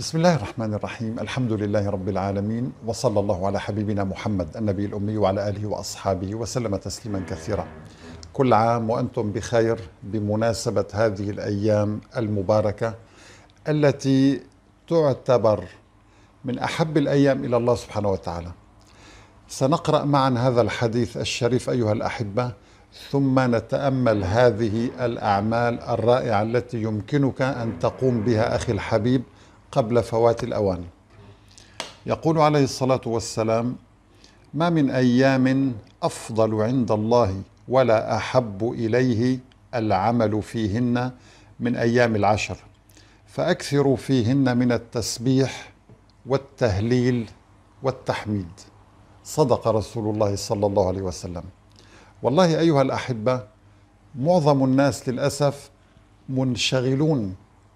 بسم الله الرحمن الرحيم الحمد لله رب العالمين وصلى الله على حبيبنا محمد النبي الأمي وعلى آله وأصحابه وسلم تسليما كثيرا كل عام وأنتم بخير بمناسبة هذه الأيام المباركة التي تعتبر من أحب الأيام إلى الله سبحانه وتعالى سنقرأ معا هذا الحديث الشريف أيها الأحبة ثم نتأمل هذه الأعمال الرائعة التي يمكنك أن تقوم بها أخي الحبيب قبل فوات الأوان يقول عليه الصلاة والسلام ما من أيام أفضل عند الله ولا أحب إليه العمل فيهن من أيام العشر فأكثروا فيهن من التسبيح والتهليل والتحميد صدق رسول الله صلى الله عليه وسلم والله أيها الأحبة معظم الناس للأسف منشغلون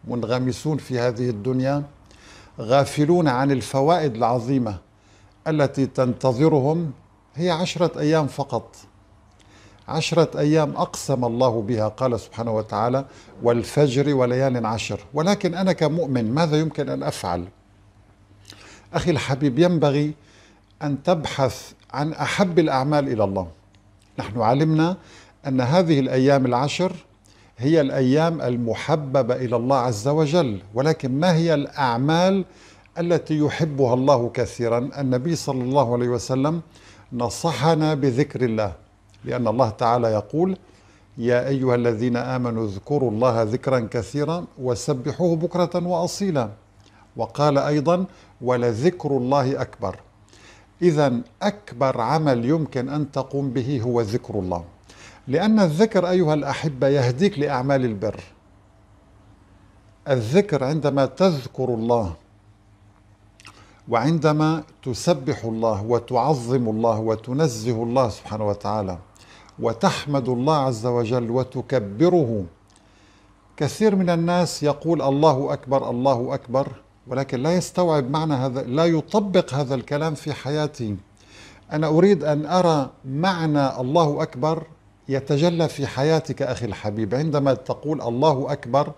منغمسون في هذه الدنيا غافلون عن الفوائد العظيمه التي تنتظرهم هي عشره ايام فقط عشرة أيام أقسم الله بها قال سبحانه وتعالى والفجر وليال عشر ولكن أنا كمؤمن ماذا يمكن أن أفعل أخي الحبيب ينبغي أن تبحث عن أحب الأعمال إلى الله نحن علمنا أن هذه الأيام العشر هي الايام المحببه الى الله عز وجل ولكن ما هي الاعمال التي يحبها الله كثيرا النبي صلى الله عليه وسلم نصحنا بذكر الله لان الله تعالى يقول يا ايها الذين امنوا اذكروا الله ذكرا كثيرا وسبحوه بكره واصيلا وقال ايضا ولذكر الله اكبر اذا اكبر عمل يمكن ان تقوم به هو ذكر الله لأن الذكر أيها الأحبة يهديك لأعمال البر الذكر عندما تذكر الله وعندما تسبح الله وتعظم الله وتنزه الله سبحانه وتعالى وتحمد الله عز وجل وتكبره كثير من الناس يقول الله اكبر الله اكبر ولكن لا يستوعب معنى هذا لا يطبق هذا الكلام في حياته انا اريد ان ارى معنى الله اكبر يتجلى في حياتك أخي الحبيب عندما تقول الله أكبر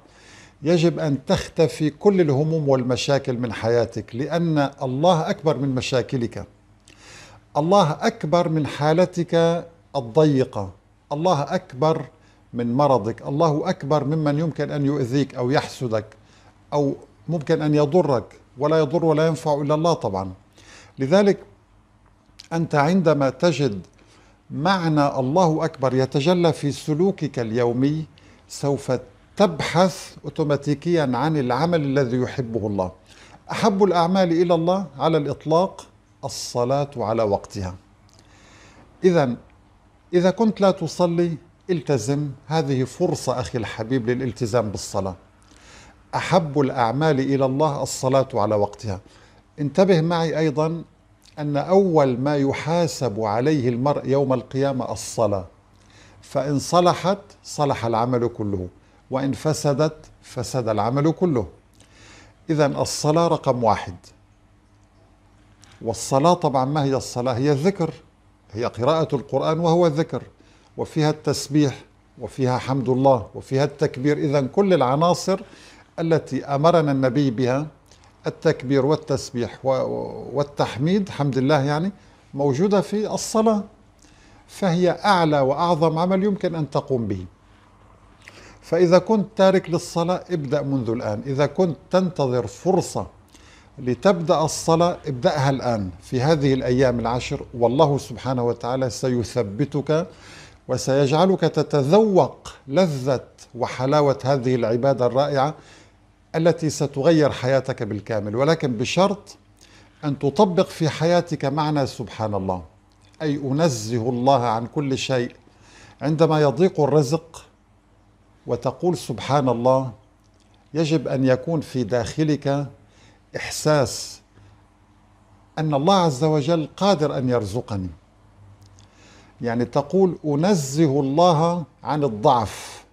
يجب أن تختفي كل الهموم والمشاكل من حياتك لأن الله أكبر من مشاكلك الله أكبر من حالتك الضيقة الله أكبر من مرضك الله أكبر ممن يمكن أن يؤذيك أو يحسدك أو ممكن أن يضرك ولا يضر ولا ينفع إلا الله طبعا لذلك أنت عندما تجد معنى الله أكبر يتجلى في سلوكك اليومي سوف تبحث أوتوماتيكيا عن العمل الذي يحبه الله أحب الأعمال إلى الله على الإطلاق الصلاة على وقتها إذا إذا كنت لا تصلي التزم هذه فرصة أخي الحبيب للالتزام بالصلاة أحب الأعمال إلى الله الصلاة على وقتها انتبه معي أيضا أن أول ما يحاسب عليه المرء يوم القيامة الصلاة فإن صلحت صلح العمل كله وإن فسدت فسد العمل كله إذا الصلاة رقم واحد والصلاة طبعا ما هي الصلاة هي الذكر هي قراءة القرآن وهو الذكر وفيها التسبيح وفيها حمد الله وفيها التكبير إذا كل العناصر التي أمرنا النبي بها التكبير والتسبيح والتحميد حمد الله يعني موجودة في الصلاة فهي أعلى وأعظم عمل يمكن أن تقوم به فإذا كنت تارك للصلاة ابدأ منذ الآن إذا كنت تنتظر فرصة لتبدأ الصلاة ابدأها الآن في هذه الأيام العشر والله سبحانه وتعالى سيثبتك وسيجعلك تتذوق لذة وحلاوة هذه العبادة الرائعة التي ستغير حياتك بالكامل ولكن بشرط أن تطبق في حياتك معنى سبحان الله أي أنزه الله عن كل شيء عندما يضيق الرزق وتقول سبحان الله يجب أن يكون في داخلك إحساس أن الله عز وجل قادر أن يرزقني يعني تقول أنزه الله عن الضعف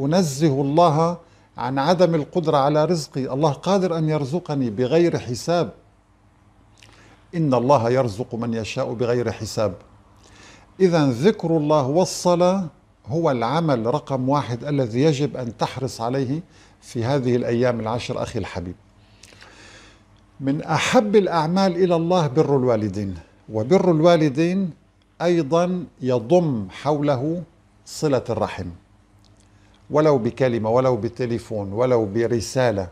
أنزه الله عن عدم القدرة على رزقي الله قادر أن يرزقني بغير حساب إن الله يرزق من يشاء بغير حساب إذا ذكر الله والصلاة هو العمل رقم واحد الذي يجب أن تحرص عليه في هذه الأيام العشر أخي الحبيب من أحب الأعمال إلى الله بر الوالدين وبر الوالدين أيضا يضم حوله صلة الرحم ولو بكلمه ولو بتليفون ولو برساله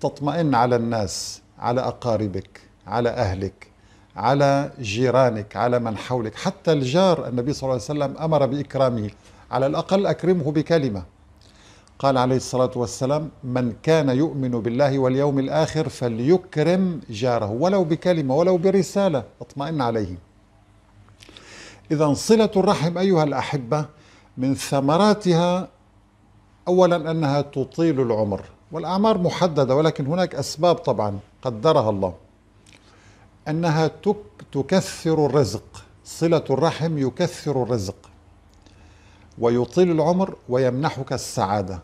تطمئن على الناس على اقاربك على اهلك على جيرانك على من حولك حتى الجار النبي صلى الله عليه وسلم امر باكرامه على الاقل اكرمه بكلمه قال عليه الصلاه والسلام من كان يؤمن بالله واليوم الاخر فليكرم جاره ولو بكلمه ولو برساله اطمئن عليه اذا صله الرحم ايها الاحبه من ثمراتها اولا انها تطيل العمر والاعمار محدده ولكن هناك اسباب طبعا قدرها الله انها تكثر الرزق صله الرحم يكثر الرزق ويطيل العمر ويمنحك السعاده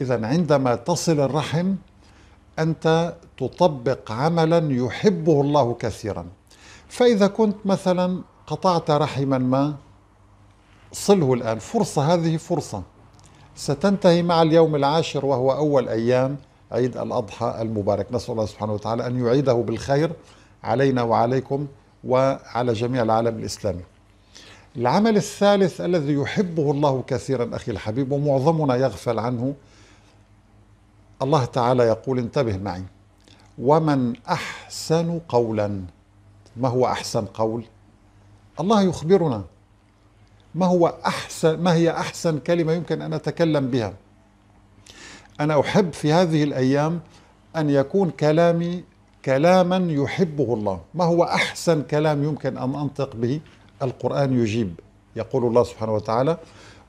اذا عندما تصل الرحم انت تطبق عملا يحبه الله كثيرا فاذا كنت مثلا قطعت رحما ما صله الان فرصه هذه فرصه ستنتهي مع اليوم العاشر وهو أول أيام عيد الأضحى المبارك نسأل الله سبحانه وتعالى أن يعيده بالخير علينا وعليكم وعلى جميع العالم الإسلامي العمل الثالث الذي يحبه الله كثيرا أخي الحبيب ومعظمنا يغفل عنه الله تعالى يقول انتبه معي ومن أحسن قولا ما هو أحسن قول الله يخبرنا ما هو أحسن ما هي أحسن كلمة يمكن أن أتكلم بها أنا أحب في هذه الأيام أن يكون كلامي كلاما يحبه الله ما هو أحسن كلام يمكن أن أنطق به القرآن يجيب يقول الله سبحانه وتعالى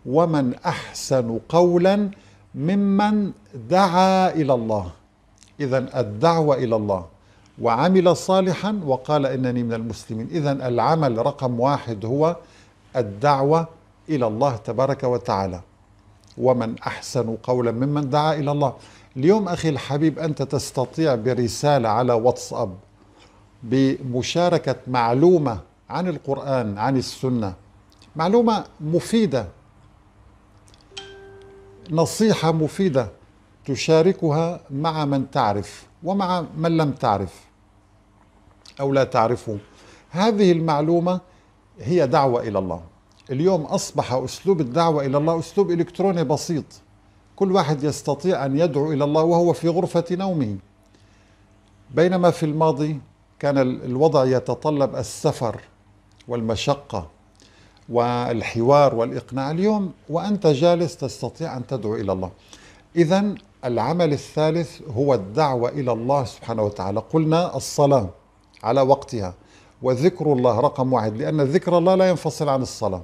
ومن أحسن قولا ممن دعا إلى الله إذا الدعوة إلى الله وعمل صالحا وقال إنني من المسلمين إذا العمل رقم واحد هو الدعوة إلى الله تبارك وتعالى ومن أحسن قولا ممن دعا إلى الله اليوم أخي الحبيب أنت تستطيع برسالة على واتساب بمشاركة معلومة عن القرآن عن السنة معلومة مفيدة نصيحة مفيدة تشاركها مع من تعرف ومع من لم تعرف أو لا تعرفه هذه المعلومة هي دعوة إلى الله اليوم أصبح أسلوب الدعوة إلى الله أسلوب إلكتروني بسيط كل واحد يستطيع أن يدعو إلى الله وهو في غرفة نومه بينما في الماضي كان الوضع يتطلب السفر والمشقة والحوار والإقناع اليوم وأنت جالس تستطيع أن تدعو إلى الله إذا العمل الثالث هو الدعوة إلى الله سبحانه وتعالى قلنا الصلاة على وقتها وذكر الله رقم واحد لأن ذكر الله لا ينفصل عن الصلاة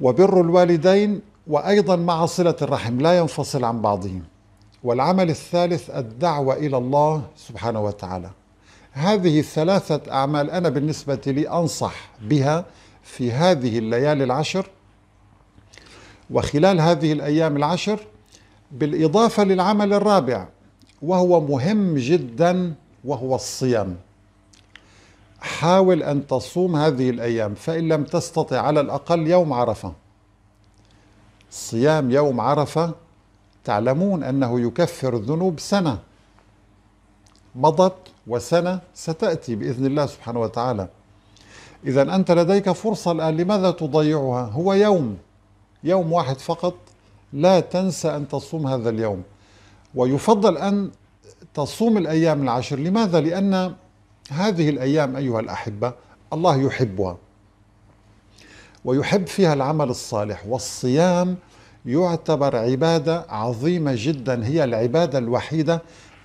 وبر الوالدين وأيضا مع صلة الرحم لا ينفصل عن بعضهم والعمل الثالث الدعوة إلى الله سبحانه وتعالى هذه الثلاثة أعمال أنا بالنسبة لي أنصح بها في هذه الليالي العشر وخلال هذه الأيام العشر بالإضافة للعمل الرابع وهو مهم جدا وهو الصيام حاول أن تصوم هذه الأيام فإن لم تستطع على الأقل يوم عرفة صيام يوم عرفة تعلمون أنه يكفر الذنوب سنة مضت وسنة ستأتي بإذن الله سبحانه وتعالى إذا أنت لديك فرصة الآن لماذا تضيعها هو يوم يوم واحد فقط لا تنسى أن تصوم هذا اليوم ويفضل أن تصوم الأيام العشر لماذا؟ لأن هذه الايام ايها الاحبه الله يحبها ويحب فيها العمل الصالح والصيام يعتبر عباده عظيمه جدا هي العباده الوحيده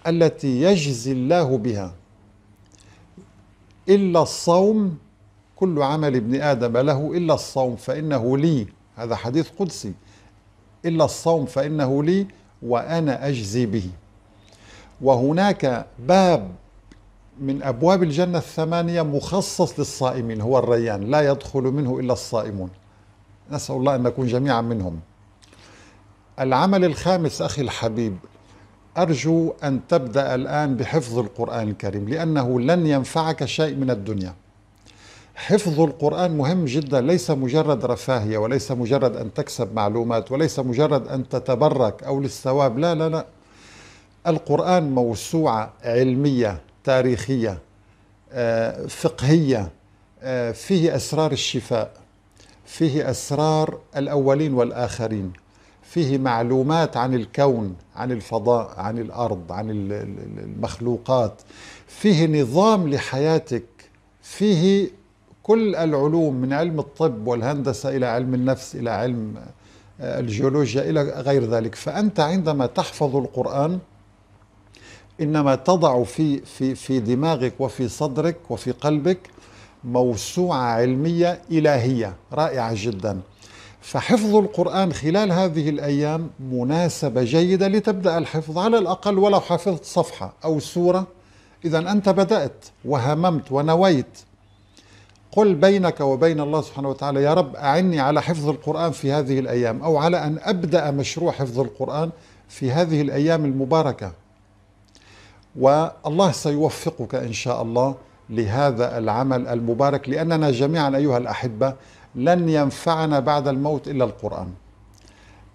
التي يجزي الله بها الا الصوم كل عمل ابن ادم له الا الصوم فانه لي هذا حديث قدسي الا الصوم فانه لي وانا اجزي به وهناك باب من أبواب الجنة الثمانية مخصص للصائمين هو الريان لا يدخل منه إلا الصائمون نسأل الله أن نكون جميعا منهم العمل الخامس أخي الحبيب أرجو أن تبدأ الآن بحفظ القرآن الكريم لأنه لن ينفعك شيء من الدنيا حفظ القرآن مهم جدا ليس مجرد رفاهية وليس مجرد أن تكسب معلومات وليس مجرد أن تتبرك أو للثواب لا لا لا القرآن موسوعة علمية تاريخية آه، فقهية آه، فيه أسرار الشفاء فيه أسرار الأولين والآخرين فيه معلومات عن الكون عن الفضاء عن الأرض عن المخلوقات فيه نظام لحياتك فيه كل العلوم من علم الطب والهندسة إلى علم النفس إلى علم آه، الجيولوجيا إلى غير ذلك فأنت عندما تحفظ القرآن انما تضع في في في دماغك وفي صدرك وفي قلبك موسوعه علميه الهيه رائعه جدا فحفظ القرآن خلال هذه الأيام مناسبة جيدة لتبدأ الحفظ على الأقل ولو حفظت صفحة أو سورة إذا أنت بدأت وهممت ونويت قل بينك وبين الله سبحانه وتعالى يا رب أعني على حفظ القرآن في هذه الأيام أو على أن أبدأ مشروع حفظ القرآن في هذه الأيام المباركة والله سيوفقك ان شاء الله لهذا العمل المبارك لاننا جميعا ايها الاحبه لن ينفعنا بعد الموت الا القران.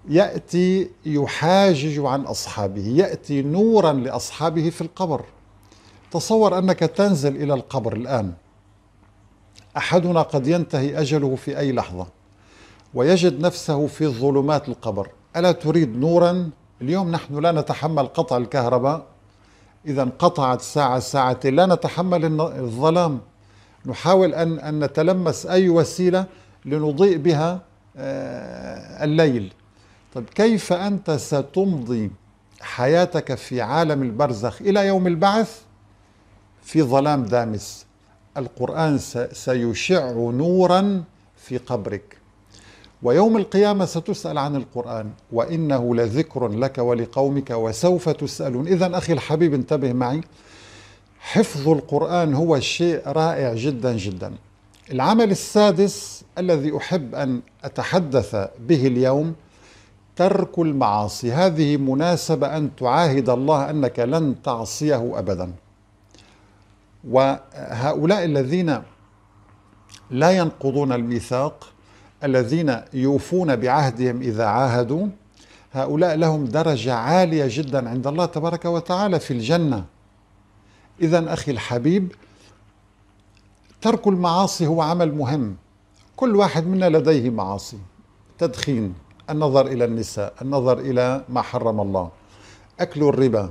ياتي يحاجج عن اصحابه، ياتي نورا لاصحابه في القبر. تصور انك تنزل الى القبر الان. احدنا قد ينتهي اجله في اي لحظه ويجد نفسه في ظلمات القبر، الا تريد نورا؟ اليوم نحن لا نتحمل قطع الكهرباء إذا انقطعت ساعة ساعتين لا نتحمل الظلام نحاول أن أن نتلمس أي وسيلة لنضيء بها آه، الليل طيب كيف أنت ستمضي حياتك في عالم البرزخ إلى يوم البعث في ظلام دامس القرآن سيشع نورا في قبرك ويوم القيامة ستسأل عن القرآن وإنه لذكر لك ولقومك وسوف تسألون إذا أخي الحبيب انتبه معي حفظ القرآن هو شيء رائع جدا جدا العمل السادس الذي أحب أن أتحدث به اليوم ترك المعاصي هذه مناسبة أن تعاهد الله أنك لن تعصيه أبدا وهؤلاء الذين لا ينقضون الميثاق الذين يوفون بعهدهم إذا عاهدوا هؤلاء لهم درجة عالية جدا عند الله تبارك وتعالى في الجنة إذا أخي الحبيب ترك المعاصي هو عمل مهم كل واحد منا لديه معاصي تدخين النظر إلى النساء النظر إلى ما حرم الله أكل الربا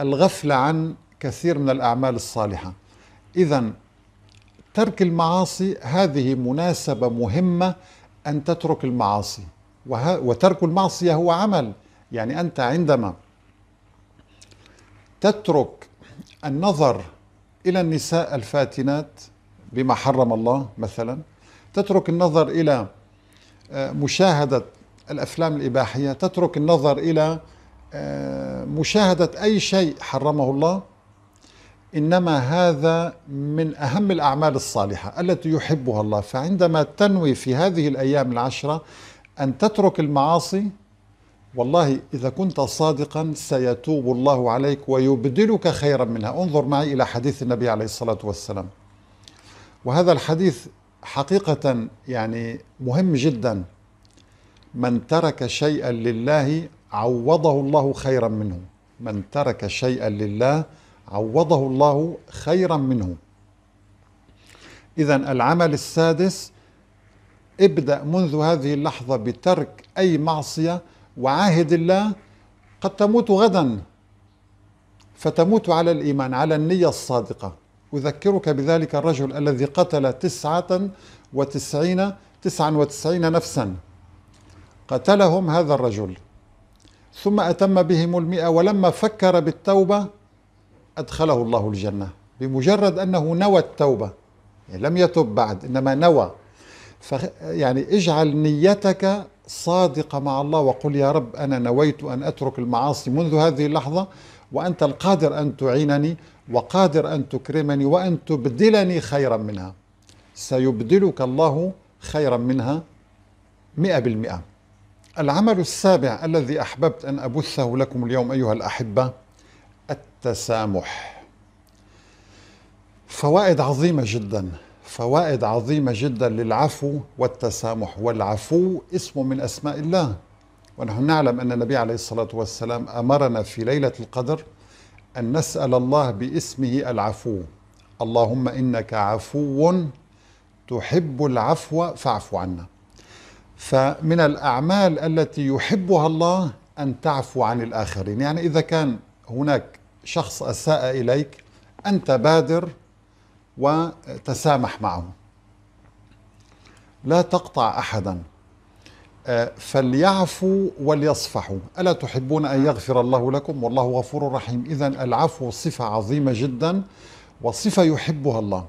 الغفلة عن كثير من الأعمال الصالحة إذا ترك المعاصي هذه مناسبة مهمة أن تترك المعاصي وترك المعصية هو عمل يعني أنت عندما تترك النظر إلى النساء الفاتنات بما حرم الله مثلا تترك النظر إلى آه، مشاهدة الأفلام الإباحية تترك النظر إلى آه، مشاهدة أي شيء حرمه الله إنما هذا من أهم الأعمال الصالحة التي يحبها الله فعندما تنوي في هذه الأيام العشرة أن تترك المعاصي والله إذا كنت صادقا سيتوب الله عليك ويبدلك خيرا منها انظر معي إلى حديث النبي عليه الصلاة والسلام وهذا الحديث حقيقة يعني مهم جدا من ترك شيئا لله عوضه الله خيرا منه من ترك شيئا لله عوضه الله خيرا منه إذا العمل السادس ابدأ منذ هذه اللحظة بترك أي معصية وعاهد الله قد تموت غدا فتموت على الإيمان على النية الصادقة أذكرك بذلك الرجل الذي قتل تسعة وتسعين تسعا وتسعين نفسا قتلهم هذا الرجل ثم أتم بهم المئة ولما فكر بالتوبة أدخله الله الجنة بمجرد أنه نوى التوبة يعني لم يتب بعد إنما نوى ف يعني اجعل نيتك صادقة مع الله وقل يا رب أنا نويت أن أترك المعاصي منذ هذه اللحظة وأنت القادر أن تعينني وقادر أن تكرمني وأن تبدلني خيرا منها سيبدلك الله خيرا منها مئة بالمئة العمل السابع الذي أحببت أن أبثه لكم اليوم أيها الأحبة التسامح فوائد عظيمه جدا فوائد عظيمه جدا للعفو والتسامح والعفو اسم من اسماء الله ونحن نعلم ان النبي عليه الصلاه والسلام امرنا في ليله القدر ان نسال الله باسمه العفو اللهم انك عفو تحب العفو فاعف عنا فمن الاعمال التي يحبها الله ان تعفو عن الاخرين يعني اذا كان هناك شخص اساء اليك أنت بادر وتسامح معه لا تقطع احدا آه، فليعفوا وليصفحوا الا تحبون ان يغفر الله لكم والله غفور رحيم اذا العفو صفه عظيمه جدا وصفه يحبها الله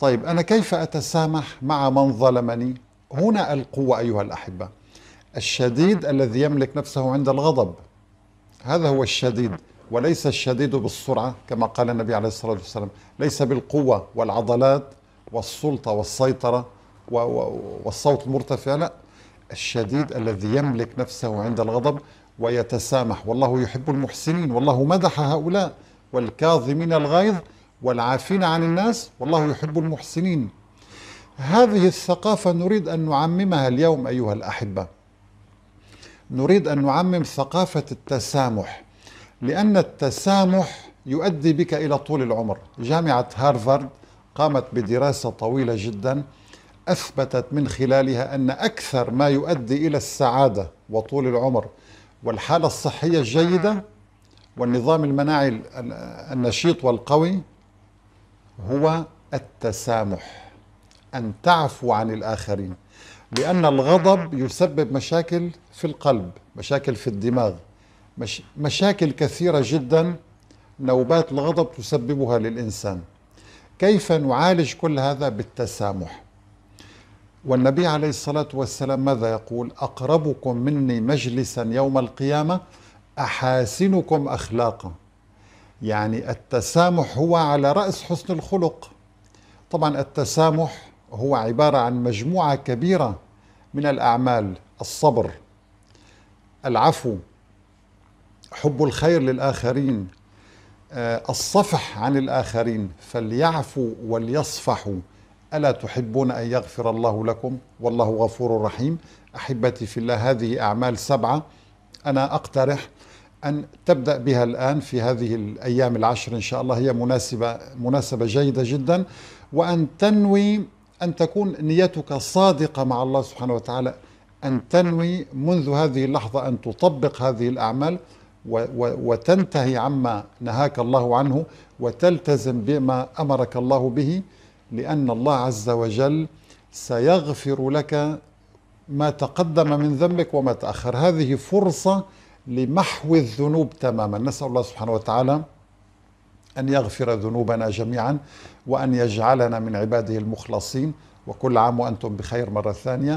طيب انا كيف اتسامح مع من ظلمني هنا القوه ايها الاحبه الشديد الذي يملك نفسه عند الغضب هذا هو الشديد وليس الشديد بالسرعة كما قال النبي عليه الصلاة والسلام ليس بالقوة والعضلات والسلطة والسيطرة والصوت المرتفع لا الشديد الذي يملك نفسه عند الغضب ويتسامح والله يحب المحسنين والله مدح هؤلاء والكاظمين الغيظ والعافين عن الناس والله يحب المحسنين هذه الثقافة نريد أن نعممها اليوم أيها الأحبة نريد أن نعمم ثقافة التسامح لأن التسامح يؤدي بك إلى طول العمر جامعة هارفارد قامت بدراسة طويلة جدا أثبتت من خلالها أن أكثر ما يؤدي إلى السعادة وطول العمر والحالة الصحية الجيدة والنظام المناعي النشيط والقوي هو التسامح أن تعفو عن الآخرين لأن الغضب يسبب مشاكل في القلب مشاكل في الدماغ مش مشاكل كثيرة جدا نوبات الغضب تسببها للإنسان كيف نعالج كل هذا بالتسامح والنبي عليه الصلاة والسلام ماذا يقول أقربكم مني مجلسا يوم القيامة أحاسنكم أخلاقا يعني التسامح هو على رأس حسن الخلق طبعا التسامح هو عبارة عن مجموعة كبيرة من الأعمال الصبر العفو حب الخير للآخرين آه، الصفح عن الآخرين فليعفوا وليصفحوا ألا تحبون أن يغفر الله لكم والله غفور رحيم أحبتي في الله هذه أعمال سبعة أنا أقترح أن تبدأ بها الآن في هذه الأيام العشر إن شاء الله هي مناسبة مناسبة جيدة جدا وأن تنوي أن تكون نيتك صادقة مع الله سبحانه وتعالى أن تنوي منذ هذه اللحظة أن تطبق هذه الأعمال وتنتهي عما نهاك الله عنه وتلتزم بما امرك الله به لان الله عز وجل سيغفر لك ما تقدم من ذنبك وما تاخر هذه فرصه لمحو الذنوب تماما نسال الله سبحانه وتعالى ان يغفر ذنوبنا جميعا وان يجعلنا من عباده المخلصين وكل عام وانتم بخير مره ثانيه